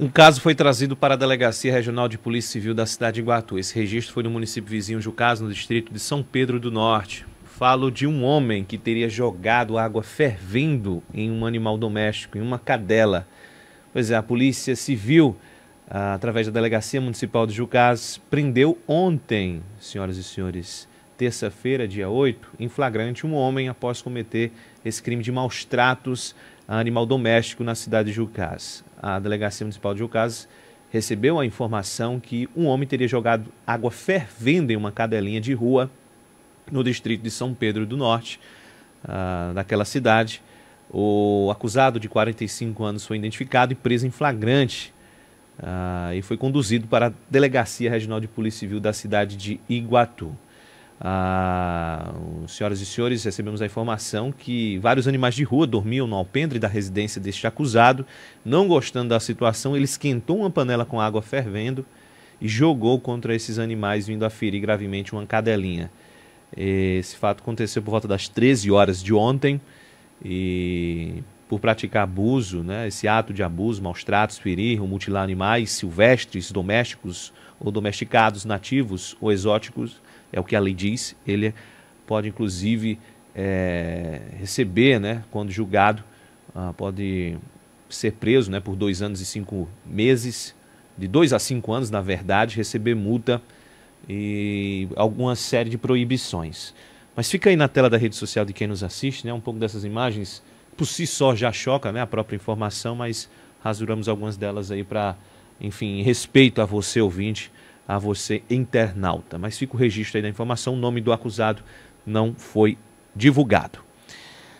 Um caso foi trazido para a Delegacia Regional de Polícia Civil da cidade de Iguatu. Esse registro foi no município vizinho Jucás, no distrito de São Pedro do Norte. Falo de um homem que teria jogado água fervendo em um animal doméstico, em uma cadela. Pois é, a Polícia Civil, através da Delegacia Municipal de Jucás, prendeu ontem, senhoras e senhores, terça-feira, dia 8, em flagrante um homem após cometer esse crime de maus tratos a animal doméstico na cidade de Jucás. A Delegacia Municipal de Jucás recebeu a informação que um homem teria jogado água fervendo em uma cadelinha de rua no distrito de São Pedro do Norte, uh, daquela cidade. O acusado de 45 anos foi identificado e preso em flagrante uh, e foi conduzido para a Delegacia Regional de Polícia Civil da cidade de Iguatu. Ah, senhoras e senhores, recebemos a informação que vários animais de rua dormiam no alpendre da residência deste acusado. Não gostando da situação, ele esquentou uma panela com água fervendo e jogou contra esses animais, vindo a ferir gravemente uma cadelinha. Esse fato aconteceu por volta das 13 horas de ontem e por praticar abuso, né, esse ato de abuso, maus tratos, ferir ou mutilar animais silvestres, domésticos ou domesticados, nativos ou exóticos, é o que a lei diz, ele pode inclusive é, receber, né, quando julgado, ah, pode ser preso né, por dois anos e cinco meses, de dois a cinco anos, na verdade, receber multa e alguma série de proibições. Mas fica aí na tela da rede social de quem nos assiste, né, um pouco dessas imagens por si só já choca né, a própria informação, mas rasuramos algumas delas aí para, enfim, respeito a você ouvinte, a você internauta. Mas fica o registro aí da informação, o nome do acusado não foi divulgado.